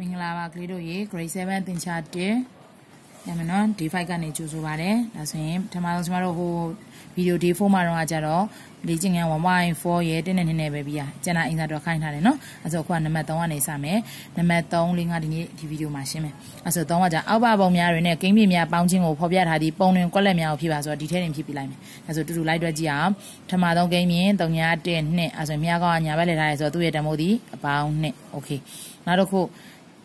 မင်္ဂလာပါကလေးတို့ရေ grade 7သင်္ချာ1ညမနော် D5 ကနေကြိုဆိုပါတယ်ဒါဆိုရင်ပထမဆုံးကျမတို့ဟိုဗီဒီယို D4 မှာတော့ကကြတော့လေ့ကျင့်ခန်း1.4ရဲ့တင်းနေနေနဲ့ပဲပြီးရကျန်တာအင်္ဂါတော့ခိုင်းထားတယ်နော်အဲဆိုခုကနံပါတ်3ကနေစမယ်နံပါတ်3လေးငါဒီနေ့ဒီဗီဒီယိုမှာရှင်းမယ်အဲဆို3ကကြအောက်ပါပုံများတွေနဲ့ကိန်းပြများပေါင်းခြင်းကိုဖော်ပြထားသည့်ပုံတွင်ကွက်လက်များကိုဖြည့်ပါဆိုတော့ဒီထဲတင်ဖြည့်ပြလိုက်မယ်အဲဆိုတူတူလိုက်တွက်ကြည့်အောင်ပထမဆုံးကိန်းပြင်3.1အဲဆိုမြားကောင်ကညာဘက်လဲထားရဲဆိုတော့သူ့ရဲ့တမိုးဒီအပေါင်း2โอเคနောက်တစ်ခု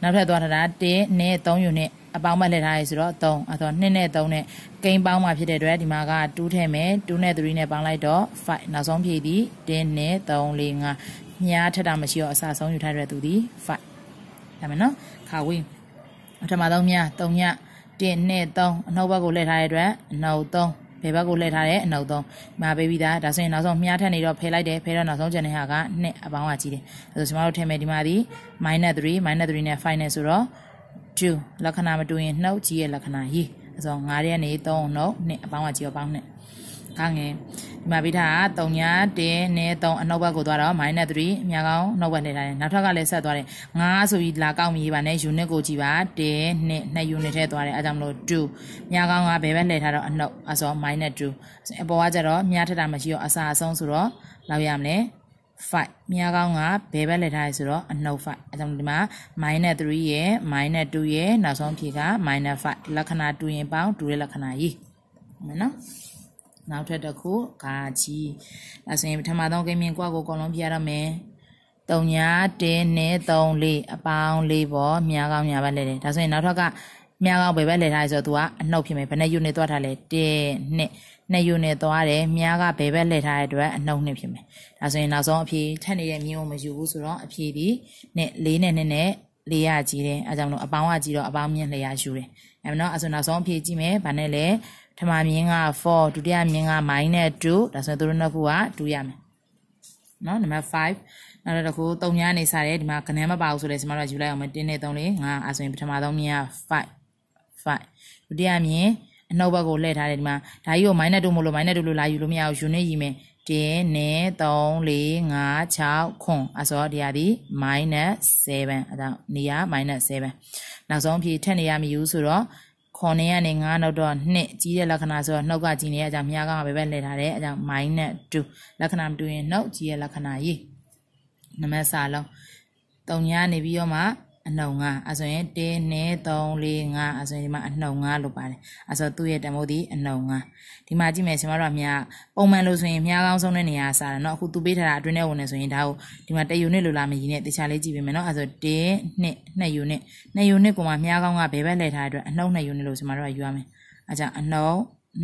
နောက်ထပ်သွားထားတာ1နဲ့3ယူနဲ့အပေါင်းမလဲထားရဲဆိုတော့3အဲ့တော့2နဲ့3နဲ့ကိန်းပေါင်းမှာဖြစ်တဲ့အတွက်ဒီမှာက2ထည့်မယ်2နဲ့3နဲ့ပေါင်းလိုက်တော့5နောက်ဆုံးဖြည့်သည်1နဲ့3 4 5ညားထက်တာမရှိတော့အစဆုံးယူထားတဲ့သူသည်5ဒါမယ်နော်ခါဝေးပထမဆုံးများ3ည1နဲ့3အနှုတ်ဘက်ကိုလှည့်ထားတဲ့အတွက်အနှုတ်3ဘယ်ဘက်ကိုလှည့်ထားတဲ့အနှုတ်သုံးမာပေးပြီးသားဒါဆိုရင်နောက်ဆုံးမြားထက်နေတော့ဖယ်လိုက်တယ်ဖယ်တော့နောက်ဆုံးကျန်တဲ့ဟာကနှစ်အပေါင်းကကြီးတယ်အဲဆိုကျွန်တော်တို့ထည့်မယ်ဒီမှာဒီ -3 -3 နဲ့ final ဆိုတော့2လက္ခဏာမတူရင်နှုတ်ကြီးရဲ့လက္ခဏာရေးအဲဆို5ရက်နေ3နှုတ်နှစ်အပေါင်းကကြီးရောပေါင်းနှစ်ကားငယ်ဒီမှာပြီးထားတာ3ညာ1နဲ့3အနောက်ဘက်ကိုသွားတော့ -3 အများကောင်းအနောက်ဘက်နဲ့ထားတယ်နောက်ထပ်ကလည်းဆက်သွားတယ်9ဆိုပြီးလာကောက်မြည်ပါနဲ့ unit ကိုကြည့်ပါ1နဲ့2 unit ထဲသွားတယ်အဲဒါကြောင့်မလို့2အများကောင်းကဘယ်ဘက်လှည့်ထားတော့အနောက်အဲဆို -2 အပေါ်ကကျတော့အများထက်တာမရှိတော့အစာအဆုံးဆိုတော့လောက်ရမလဲ5မြားကောင်းကဘယ်ဘက်လက်ထားလဲဆိုတော့အနှုတ်5အဲဒါကြောင့်ဒီမှာ -3 ရယ် -2 ရယ်နောက်ဆုံးဖြေက -5 လက္ခဏာတူရင်ပေါင်းတူတဲ့လက္ခဏာရေးဟုတ်မနော်နောက်ထပ်တစ်ခုဂါကြီးဒါဆိုရင်ပထမဆုံးဂိမ်းမြင်ကွာကိုအကုန်လုံးပြရတော့မယ်တုံညာတင်းနဲ့3လေးအပေါင်းလေးပေါ့မြားကောင်းညာဘက်လဲတယ်ဒါဆိုရင်နောက်ထပ်ကမြားကောင်းဘယ်ဘက်လဲထားလဲဆိုတော့ तू ကအနှုတ်ဖြစ်မယ်ဘယ်နဲ့ယူနေသွားထားလဲတင်းနဲ့နှစ်ယူနေသွားတယ်မြားကဘယ်ဘက်လဲထားတဲ့အတွက်အနှုတ်နှစ်ဖြစ်မယ်ဒါဆိုရင်နောက်ဆုံးအဖြေထက်နေတဲ့မြင်းကိုမယူဘူးဆိုတော့အဖြေဒီနဲ့လေးနဲ့နဲ့နဲ့လေးရကြီးတယ်အဲကြောင့်မလို့အပေါင်းကကြီးတော့အပေါင်းမြင်းလျာယူတယ်အဲမနော်အဲဆိုနောက်ဆုံးအဖြေကြည့်မယ်ဘာနဲ့လဲထမမြင်းက4ဒုတိယမြင်းက -2 ဒါဆိုရင်သူတို့နှစ်ခုကတူရမယ်เนาะနံပါတ်5နောက်တစ်ခု3ညနေစားတယ်ဒီမှာကနန်းမပါဘူးဆိုလဲကျွန်မတို့ယူလိုက်အောင်မတင်းနဲ့3လေး5အဲဆိုရင်ပထမဆုံးမြင်းက5 5ဒုတိယမြင်းအနောက်ဘက်ကိုလှည့်ထားတယ်ဒီမှာဒါကြီးကို -2 မို့လို့ -2 လို့လာယူလို့မရဘူးယူနေရီမယ်တင်းနဲ့3 4 5 6ခွန်အဲဆိုတော့ဒီဟာဒီ -7 အဲဒါနေရ -7 နောက်ဆုံးဖြည့်ထက်နေရမယူဆိုတော့9ရက်နဲ့9နောက်တော့2ကြီးတဲ့လက္ခဏာဆိုတော့နှုတ်ကကြီးနေရကြမြားကပဲပဲလဲထားတယ်အဲကြောင့် -2 လက္ခဏာမတူရင်နှုတ်ကြီးရဲ့လက္ခဏာရေးနမစာလုံး3ညနေပြီးတော့မှနှုံငါအဲဆိုရင်1 2 3 4 5အဲဆိုရင်ဒီမှာအနှုံငါလို့ပါတယ်အဲဆိုသူ့ရဲ့တန်ဖိုးဒီအနှုံငါဒီမှာကြည့်မယ်ကျွန်တော်တို့ကမြပုံမှန်လို့ဆိုရင်မြကောင်းဆုံးတဲ့နေရာစားတယ်เนาะအခုသူပေးထားတာအတွင်းထဲဝင်နေဆိုရင်ဒါကိုဒီမှာ1ယူနစ်လို့လာမရည်နဲ့တခြားလေးကြည့်ပေးမယ်เนาะအဲဆို1 2 2ယူနစ်2ယူနစ်ကိုမှမြကောင်းကဘယ်ဘက်လဲထားတဲ့အတွက်အနှုံ2ယူနစ်လို့ကျွန်တော်တို့ကယူရမယ်အဲကြောင့်အနှုံ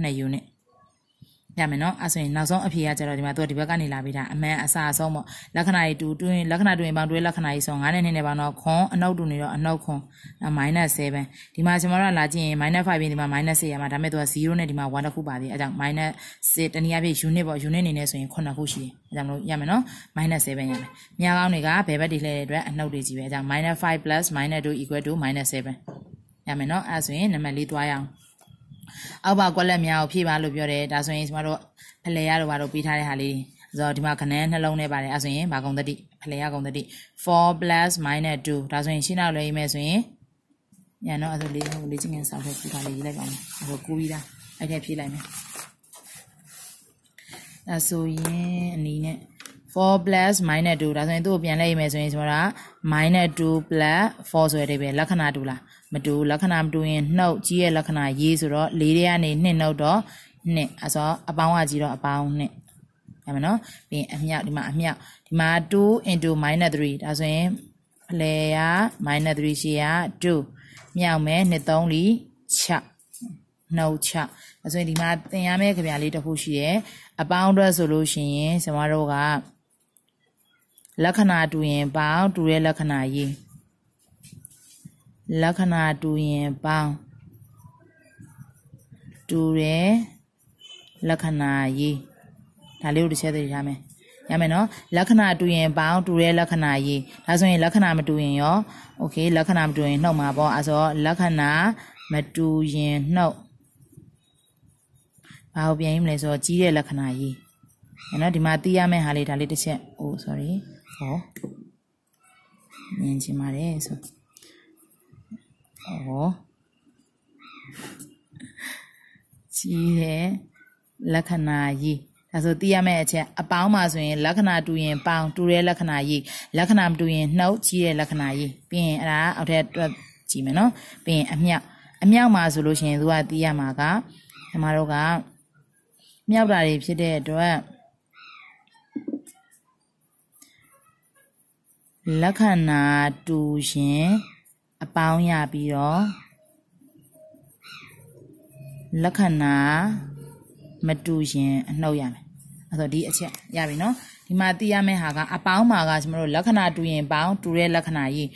2ယူနစ်ရမယ်နော်အဲ့ဆိုရင်နောက်ဆုံးအဖြေကကျတော့ဒီမှာသူကဒီဘက်ကနေလာပေးတာအမှန်အစအဆုံးပေါ့လက္ခဏာတွေတူတွင်းလက္ခဏာတွင်းပေါင်းတွဲလက္ခဏာကြီးဆို9နဲ့2နဲ့ပေါင်းတော့ခွန်အနောက်တူနေတော့အနောက်ခွန် -7 ဒီမှာကျွန်တော်တို့ကလာကြည့်ရင် -5 ပြင်ဒီမှာ -6 ရမှာဒါပေမဲ့သူက0နဲ့ဒီမှာ1တစ်ခုပါသေးအဲကြောင့် -6 တနည်းအားဖြင့် unit ပေါ့ unit အနေနဲ့ဆိုရင်9ခုရှိတယ်အဲကြောင့်မလို့ရမယ်နော် -7 ရမယ်မြားကောင်းတွေကဘယ်ဘက်တွေလှည့်တဲ့အတွက်အနောက်တွေကြီးပဲအဲကြောင့် -5 2 -2 7ရမယ်နော်အဲဆိုရင်နံပါတ်၄သွားရအောင်အောက်ပါကွက်လက်များကိုဖြည့်ပါလို့ပြောတယ်ဒါဆိုရင်ကျမတို့ဖလဲရတော့ပါတော့ပေးထားတဲ့ဟာလေးဆိုတော့ဒီမှာခဏနှလုံးနဲ့ပါတယ်အဲဆိုရင်ဘာကုံတတိဖလဲရကုံတတိ4 plus minus 2ဒါဆိုရင် ရှင်းနောက်လွယ်ရေးမယ်ဆိုရင်ညာတော့အဲ့ဒါလေးဟိုလေးချင်းငယ်ဆောက်ခဲ့ပြီးသားလေးရေးလိုက်ပါမယ်ဟိုကူးပြီးသားအဲ့ထက်ဖြည့်လိုက်မယ်အဲဆိုရင်အနီးနဲ့4 plus minus 2ဒါဆိုရင်သူ့ကိုပြန်လဲရမယ်ဆိုရင်ကျွန်တော်က minus 2 plus 4ဆိုတဲ့ပဲလက္ခဏာတူလားမတူလက္ခဏာမတူရင်နှုတ်ကြီးရဲ့လက္ခဏာရေးဆိုတော့၄တဲ့ကနေနှစ်နှုတ်တော့နှစ်အဲဆိုအပေါင်းကကြီးတော့အပေါင်းနှစ်ဒါမှနော်ပြီးရင်အမြောက်ဒီမှာအမြောက်ဒီမှာ2 into minus 3ဒါဆိုရင်ဖလဲရ minus 3ရှိရ2မြောက်မယ်2 3လီ6နှုတ်6အဲဆိုရင်ဒီမှာသင်ရမယ့်ကြံပြလေးတစ်ခုရှိရယ်အပေါင်းအတွက်ဆိုလို့ရှိရင်ကျွန်တော်တို့ကလက္ခဏာတူရင်ပေါင်းတူတဲ့လက္ခဏာရေးလက္ခဏာတူရင်ပေါင်းတူတဲ့လက္ခဏာရေးဒါလေးကိုတစ်ချက်သိရမယ်ရမယ်နော်လက္ခဏာတူရင်ပေါင်းတူတဲ့လက္ခဏာရေးဒါဆိုရင်လက္ခဏာမတူရင်ရောโอเคလက္ခဏာမတူရင်နှုတ်မှာပေါ့အဲဆိုလက္ခဏာမတူရင်နှုတ်ဘာကိုပြန်ရေးမလဲဆိုတော့ကြီးတဲ့လက္ခဏာရေးနော်ဒီမှာသိရမယ့်ဟာလေးဒါလေးတစ်ချက်ဟို sorry ခေါင်းမြင်ချင်ပါတယ်ဆိုဟောကြီးရဲ့လက္ခဏာကြီးဒါဆိုသိရမယ့်အချက်အပေါင်းမှာဆိုရင်လက္ခဏာတူရင် ပေါင်း တူတဲ့လက္ခဏာကြီးလက္ခဏာမတူရင်နှုတ်ကြီးတဲ့လက္ခဏာကြီးပြီးရင်အဲ့ဒါအောက်ထက်တွက်ကြည့်မယ်နော်ပြီးရင်အမြောက်အမြောက်မှာဆိုလို့ရှိရင်သူကသိရမှာကညီမတို့ကမြောက်တာတွေဖြစ်တဲ့အတွက်လက္ခဏာတူရင် အပေါင်းရပြီးတော့လက္ခဏာမတူရင်အနှုတ်ရမယ်အဲ့တော့ဒီအချက်ရပြီနော်ဒီမှာသိရမယ့်ဟာကအပေါင်းမှာကကျွန်တော်တို့လက္ခဏာတူရင်ပေါင်းတူတဲ့လက္ခဏာကြီး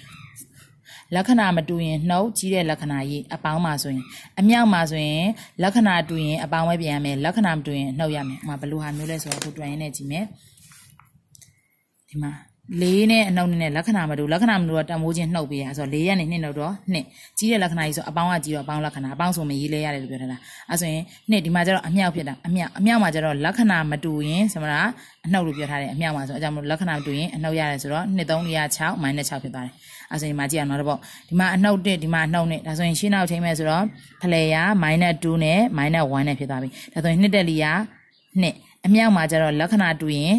လက္ခဏာမတူရင်နှုတ်ကြီးတဲ့လက္ခဏာကြီးအပေါင်းမှာဆိုရင်အမြောက်မှာဆိုရင်လက္ခဏာတူရင် အပေါင်းဝဲပြန်ရမယ်လက္ခဏာမတူရင်နှုတ်ရမယ်ဥမာဘယ်လိုဟာမျိုးလဲဆိုတော့ကိုတွင်ရင်းနဲ့ကြည့်မယ်ဒီမှာလေးနဲ့အနှုတ်နဲ့လက္ခဏာမတူလက္ခဏာမတူတော့တမိုးချင်းနှုတ်ပေးရဆိုတော့လေးရက်နေနှစ်နှုတ်တော့နှစ်ကြီးတဲ့လက္ခဏာကြီးဆိုအပေါင်းကကြီးတော့အပေါင်းလက္ခဏာအပေါင်းဆိုမရေးလဲရတယ်လို့ပြောထားတာအဲဆိုရင်နှစ်ဒီမှာကျတော့အမြောက်ဖြစ်တာအမြောက်အမြောက်မှာကျတော့လက္ခဏာမတူရင်ဆမရာအနှုတ်လို့ပြောထားတယ်အမြောက်မှာဆိုအကြောင်းမလို့လက္ခဏာမတူရင်အနှုတ်ရတယ်ဆိုတော့နှစ်3 6 minus 6ဖြစ်သွားတယ်အဲဆိုရင်ဒီမှာကြည့်ရအောင်တော့ပေါ့ဒီမှာအနှုတ်တက်ဒီမှာအနှုတ်နဲ့ဒါဆိုရင်ရှင်းနောက်ချိန်မဲ့ဆိုတော့ဖလဲရ minus 2နဲ့ minus 1နဲ့ဖြစ်သွားပြီဒါဆိုရင်နှစ်တက်လီယာနှစ်အမြောက်မှာကျတော့လက္ခဏာတူရင်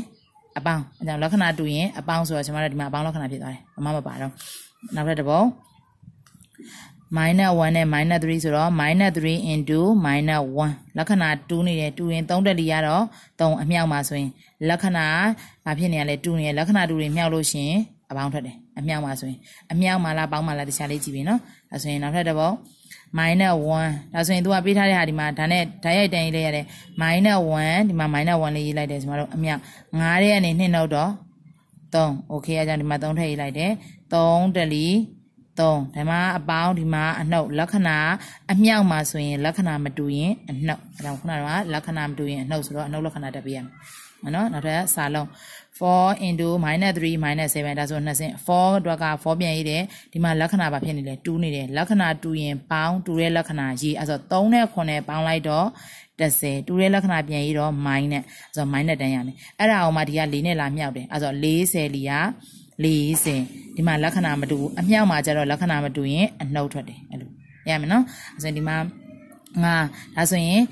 အပေါင်းအဲကြောင့်လက္ခဏာတူရင်အပေါင်းဆိုတော့ကျွန်တော်တို့ဒီမှာအပေါင်းလက္ခဏာဖြစ်သွားတယ်အမမပါတော့နောက်ထပ်တစ်ပုံ minus 1နဲ့ minus 3ဆိုတော့ minus 3 into minus 1လက္ခဏာတူနေတယ်တူရင်3တက်လီရတော့3အမြောက်ပါဆိုရင်လက္ခဏာဘာဖြစ်နေရလဲတူနေရလက္ခဏာတူတွေမြောက်လို့ရှင်အပေါင်းထွက်တယ်အမြောက်ပါဆိုရင်အမြောက်မှလားပေါင်းမှလားတခြားလေးကြည့်ပြီနော်အဲဆိုရင်နောက်ထပ်တစ်ပုံ -1 ဒါဆိုရင် तू ကပေးထားတဲ့ဟာဒီမှာဒါနဲ့ဓာတ်ရိုက်တန်းရေးလိုက်ရတယ် -1 ဒီမှာ -1 လေးရေးလိုက်တယ်ကျမတို့အမြောက်9တဲ့ကနေ2နှုတ်တော့3 okay အကြောင်းဒီမှာ3ထည့်ရေးလိုက်တယ်3တလီ3ဓမ္မအပေါင်းဒီမှာအနှုတ်လက္ခဏာအမြောက်မှာဆိုရင်လက္ခဏာမတူရင်အနှုတ်အဲဒါခုနကလက္ခဏာမတူရင်အနှုတ်ဆိုတော့အနှုတ်လက္ခဏာတက်ပေးရမယ်နော်နောက်ထပ်စာလုံး4 into -3 -7 ဒါဆို2ဆင့်4အတွက်က4ပြန်ရေးတယ်ဒီမှာလက္ခဏာဘာဖြစ်နေလဲ2နေတယ်လက္ခဏာ2ရင် ပေါင်း2ရဲ့လက္ခဏာရေးအဲဆို3နဲ့9နဲ့ပေါင်းလိုက်တော့30 2ရဲ့လက္ခဏာပြန်ရေးတော့ minus နဲ့အဲဆို minus တန်းရမယ်အဲ့ဒါအောင်မှဒီက4နဲ့လာမြောက်တယ်အဲဆို40လီယာ40ဒီမှာလက္ခဏာမတူအမြောက်မှာကျတော့လက္ခဏာမတူရင်အနှုတ်ထွက်တယ်အဲ့လိုရမယ်နော်အဲဆိုဒီမှာငါဒါဆိုရင်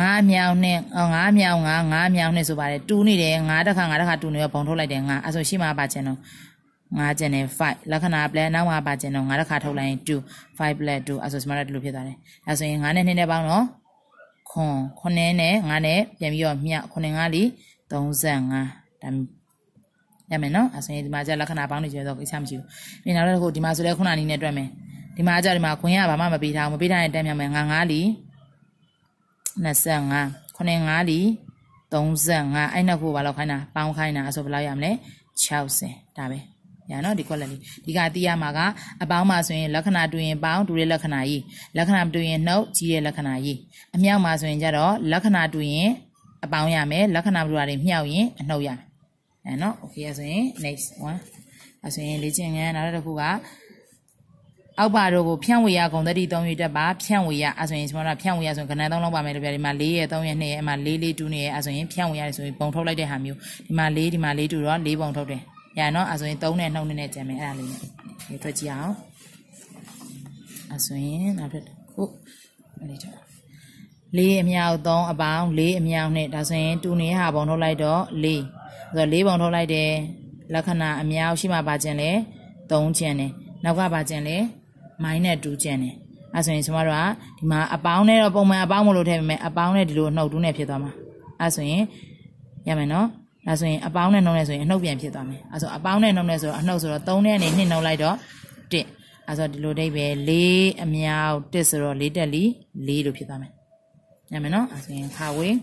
ငါးမြောင်နဲ့ငါးမြောင်ငါးငါးမြောင်နဲ့ဆိုပါတယ်တူနေတယ်ငါးတစ်ခါငါးတစ်ခါတူနေတော့ဘုံထုတ်လိုက်တယ်ငါအဲဆိုရှိမှာပါကျင်တော့ငါးကျင်နဲ့5လက္ခဏာ plan နောက်မှာပါကျင်တော့ငါးတစ်ခါထုတ်လိုက်ရင်2 5 plus 2အဲဆိုဒီမှာတော့ဒီလိုဖြစ်သွားတယ်အဲဆိုရင်ငါးနဲ့2နဲ့ပေါင်းတော့ခွန်ခွန်နဲ့ငါးနဲ့ပြန်ပြီးတော့မြခွန်ငါးလီ35ဒါရမယ်နော်အဲဆိုရင်ဒီမှာကျလက္ခဏာပေါင်းနေကျတော့ကိစ္စမရှိဘူးပြန်နောက်တစ်ခုဒီမှာဆိုလဲခုနနီးနဲ့တွက်မယ်ဒီမှာကျဒီမှာခွန်ရဘာမှမပေးထားဘူးမပေးထားရင်တန်းမြန်မယ်ငါးငါးလီ35 25 95ဒီ35အဲ့နောက်ကိုဘာလောက်ခိုင်းတာပေါင်းခိုင်းတာဆိုဘယ်လောက်ရမလဲ60ဒါပဲညာနော်ဒီ quality ဒီကသိရမှာကအပေါင်းမှာဆိုရင်လက္ခဏာတူရင်ပေါင်းတူတဲ့လက္ခဏာကြီးလက္ခဏာမတူရင်နှုတ်ကြီးတဲ့လက္ခဏာကြီးအမြောက်မှာဆိုရင်ကြတော့လက္ခဏာတူရင်အပေါင်းရမယ်လက္ခဏာမတူတာတွေမြောက်ရင်အနှုတ်ရမယ်အဲနော် okay ဆိုရင် next one အဲဆိုရင်လေ့ကျင့်ခန်းနောက်တစ်ခုကအောက်ပါတို့ကိုဖြန့်ဝေရကုန်တတိ3ရက်တက်ပါဖြန့်ဝေရအဲဆိုရင်ကျွန်တော်တို့ဖြန့်ဝေရဆိုရင်ခဏ3လောက်ပါမယ်လို့ပြောတယ်ဒီမှာ4ရက်3ရက်2ရက်အမှ4 4 2နေရအဲဆိုရင်ဖြန့်ဝေရတယ်ဆိုရင်ပုံထုတ်လိုက်တဲ့ဟာမျိုးဒီမှာ4ဒီမှာ4 2တော့4ပုံထုတ်တယ်ရနော်အဲဆိုရင်3နဲ့နှုတ်နဲ့ကျန်မယ်အဲ့ဒါလေးနဲ့ဒီထွက်ကြည့်အောင်အဲဆိုရင်နောက်ထပ်ခုအဲ့ဒီတော့လေးအမြောက်3အပေါင်းလေးအမြောက်နဲ့ဒါဆိုရင်တူနေဟာပုံထုတ်လိုက်တော့4ဆိုတော့4ပုံထုတ်လိုက်တယ်လက္ခဏာအမြောက်ရှိမှပါခြင်းလဲ3ခြင်းတယ်နောက်ကပါခြင်းလဲမိုင်းနဲ့တူးကျန်တယ်အဲဆိုရင်ကျမတို့ကဒီမှာအပေါင်းနဲ့တော့ပုံမှန်အပေါင်းမလို့ထည့်ပေမဲ့အပေါင်းနဲ့ဒီလိုနှုတ်တူးနဲ့ဖြစ်သွားမှာအဲဆိုရင်ရမယ်နော်ဒါဆိုရင်အပေါင်းနဲ့နှုတ်နဲ့ဆိုရင်အနှုတ်ပြန်ဖြစ်သွားမယ်အဲဆိုအပေါင်းနဲ့နှုတ်နဲ့ဆိုတော့အနှုတ်ဆိုတော့3နဲ့အနေနဲ့နှုတ်လိုက်တော့1အဲဆိုဒီလိုဒိပဲ4အမြောက်1ဆိုတော့4တက်လီ4လို့ဖြစ်သွားမယ်ရမယ်နော်အဲဆိုရင်ခါဝေး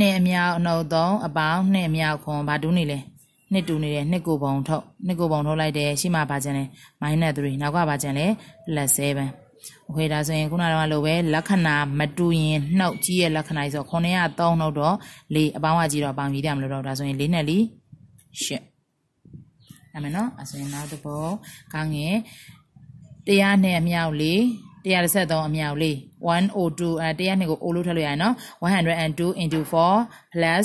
2အမြောက်နှုတ်3အပေါင်း2အမြောက်ခွန်ဘာတူးနေလဲ1နှစ်တူနေတဲ့နှစ်ကိုပုံထုတ်နှစ်ကိုပုံထုတ်လိုက်တယ်ရှိမှပါကြတယ် minus 3နောက်ကပါကြတယ် plus 7โอเคဒါဆိုရင်ခုနကလိုပဲလက္ခဏာမတူရင်နှုတ်ကြီးရဲ့လက္ခဏာကြီးဆို903နှုတ်တော့လေးအပေါင်းကကြီးတော့ပေါင်းပြီးတယ်မလို့တော့ဒါဆိုရင်၄နဲ့၄ရှစ်အမေနော်အစင်နောက်တစ်ပုံကောင်းငယ်တရားနဲ့အမြောက်လေး133အမြောက်လေး102အဲတရားနဲ့ကိုအိုလို့ထည့်လို့ရတယ်နော်102 into 4 plus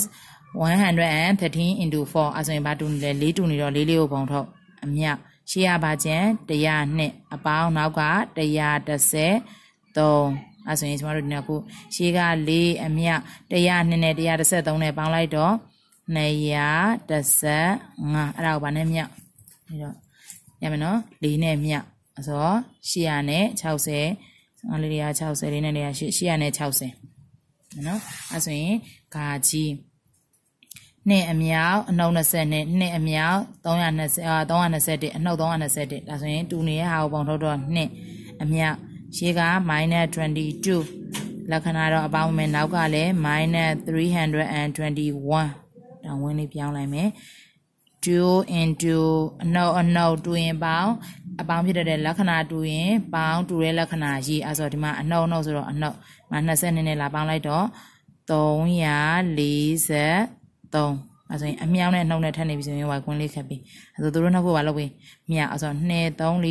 113 into 4အဆိုရင်ဘာတူနေလဲ၄တူနေတော့၄လေးကိုပုံထုတ်အမြရှေ့ရပါကျန်102အပေါင်းနောက်က133အဲဆိုရင်ကျမတို့ဒီနောက်ခုရှေ့က4အမြ102နဲ့133နဲ့ပေါင်းလိုက်တော့215အဲ့ဒါကိုဗာနဲ့မြပြီးတော့ရမယ်နော်4နဲ့မြအစော800နဲ့60ငါလေးတွေက60လေးနဲ့တွေက800နဲ့60နော်အဲဆိုရင်ဂါကြီးနှစ်အမြောက်အနှုတ်20နဲ့နှစ်အမြောက်320အာ321အနှုတ်321ဒါဆိုရင်တူနေတဲ့ဟာကိုပုံထုတ်တော့နှစ်အမြောက်ရေက -22 လက္ခဏာတော့အပေါင်းမဲ့နောက်ကလည်း -321 တောင်ဝင်းလေးပြောင်းလိုက်မယ်2 into အနှုတ်အနှုတ်တူရင်ပေါင်းအပေါင်းဖြစ်တဲ့လက္ခဏာတူရင်ပေါင်းတူတဲ့လက္ခဏာရေးအဲဆိုဒီမှာအနှုတ်အနှုတ်ဆိုတော့အနှုတ်မှာ20နည်းနည်းလာပေါင်းလိုက်တော့340 3အဲဆိုရင်အမြောင်းနဲ့နှုံနဲ့ထပ်နေပြီဆိုရင် y ကွင်းလေးခက်ပြီအဲဆိုသူတို့နှစ်ခုပါလောက်ပြီမြောင်းအဲဆို2 3 4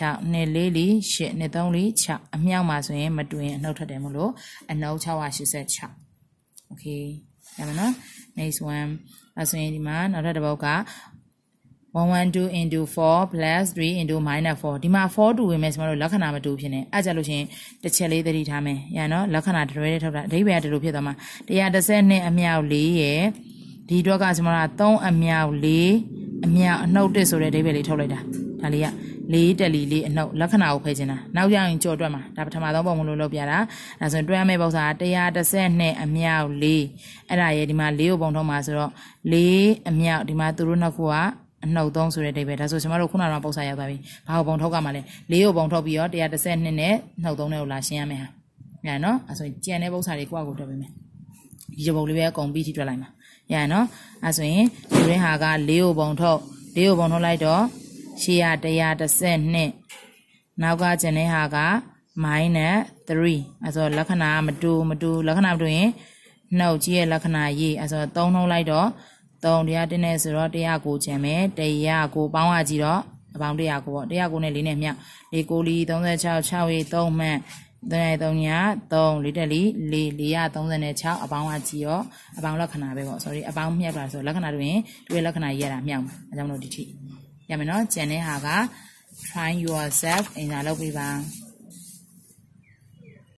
6နဲ့4လီ8နဲ့3လီ6အမြောက်မှာဆိုရင်မတူရင်အနှုတ်ထွက်တယ်မို့လို့အနှုတ်686 Okay ဒါမှနော် next one အဲဆိုရင်ဒီမှာနောက်ထပ်တစ်ပုဒ်က112 into 4 plus 3 into minus 4ဒီမှာ4တူဝင်မယ်ဆိုတော့လက္ခဏာမတူဖြစ်နေအဲ့ကြလို့ရှင်တစ်ချက်လေးသတိထားမယ်ရနော်လက္ခဏာတွဲတဲ့ထောက်တာအဓိပ္ပာယ်ကဒီလိုဖြစ်သွားမှာ130နဲ့အမြောက်4ရဲ့ဒီအတွက်ကကျွန်မတို့3အမြောက်4အမြောက်အနှုတ်1ဆိုတဲ့အဓိပ္ပာယ်လေးထုတ်လိုက်တာဒါလေးက4တက်လီ4အနှုတ်လက္ခဏာကိုဖယ်ခြင်းတာနောက်ရရင်ကြော်တွက်မှာဒါပထမဆုံးပုံမလို့လုပ်ပြတာဒါဆိုရင်တွက်ရမယ့်ပုံစံက132အမြောက်4အဲ့ဒါရဲ့ဒီမှာ4ကိုပုံထုတ်မှာဆိုတော့4အမြောက်ဒီမှာသူတို့နှစ်ခုကအနှုတ်3ဆိုတဲ့အိဗယ်ဒါဆိုကျွန်တော်တို့ခုနကပုံစံရောက်သွားပြီဘာကိုပုံထုတ်ကမှလဲ4ကိုပုံထုတ်ပြီးတော့132နဲ့နှုတ်3နဲ့ကိုလာရှင်းရမယ်ဟာညာနော်အဲဆိုရင်ကြံတဲ့ပုံစံတွေကိုကိုတွက်ပေးမယ်ဒီကြပုံလေးပဲအကုန်ပြီးထိတွက်လိုက်မှာရရနော်အဲဆိုရင်ယူရင်းဟာက၄ကိုပုံထုတ်၄ကိုပုံထုတ်လိုက်တော့ရှေ့က132နောက်ကကျင်တဲ့ဟာက minus 3အဲဆိုလက္ခဏာမတူမတူလက္ခဏာမတူရင်နှုတ်ကြီးရဲ့လက္ခဏာရေးအဲဆို3ထုတ်လိုက်တော့3တရားတင်းနဲ့ဆိုတော့တရားကိုကျင်မယ်တရားကိုပေါင်းရကြည့်တော့အပေါင်းတရားကိုပေါ့တရားကိုနဲ့၄နဲ့မြ၄၉၄36 6 3မှန်3ည3 4 4 436အပေါင်းကကြည့်ရောအပေါင်းလက္ခဏာပဲပေါ့ sorry အပေါင်းမြက်ပါဆိုလက္ခဏာတွေရင်သူရဲ့လက္ခဏာရတာမြောက်မှာအကြောင်းလို့ဒီထိရမယ်နော်ကျန်တဲ့ဟာက try yourself အင်ဂျာလုပ်ပေးပါ